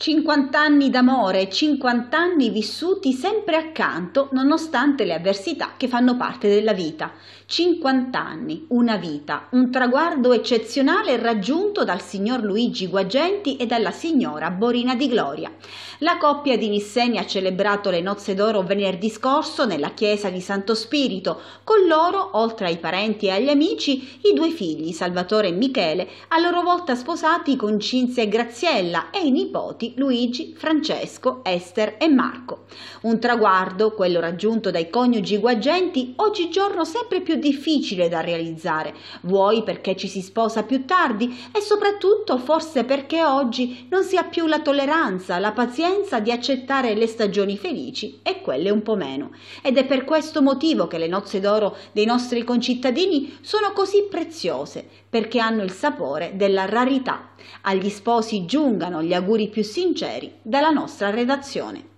50 anni d'amore, 50 anni vissuti sempre accanto nonostante le avversità che fanno parte della vita. 50 anni, una vita, un traguardo eccezionale raggiunto dal signor Luigi Guagenti e dalla signora Borina di Gloria. La coppia di Nisseni ha celebrato le nozze d'oro venerdì scorso nella chiesa di Santo Spirito. Con loro, oltre ai parenti e agli amici, i due figli, Salvatore e Michele, a loro volta sposati con Cinzia e Graziella e i nipoti Giorgi, Luigi, Francesco, Esther e Marco. Un traguardo, quello raggiunto dai coniugi Guagenti, oggigiorno sempre più difficile da realizzare, vuoi perché ci si sposa più tardi e soprattutto forse perché oggi non si ha più la tolleranza, la pazienza di accettare le stagioni felici e quelle un po' meno. Ed è per questo motivo che le nozze d'oro dei nostri concittadini sono così preziose, perché hanno il sapore della rarità. Agli sposi giungano gli auguri più sinceri dalla nostra redazione.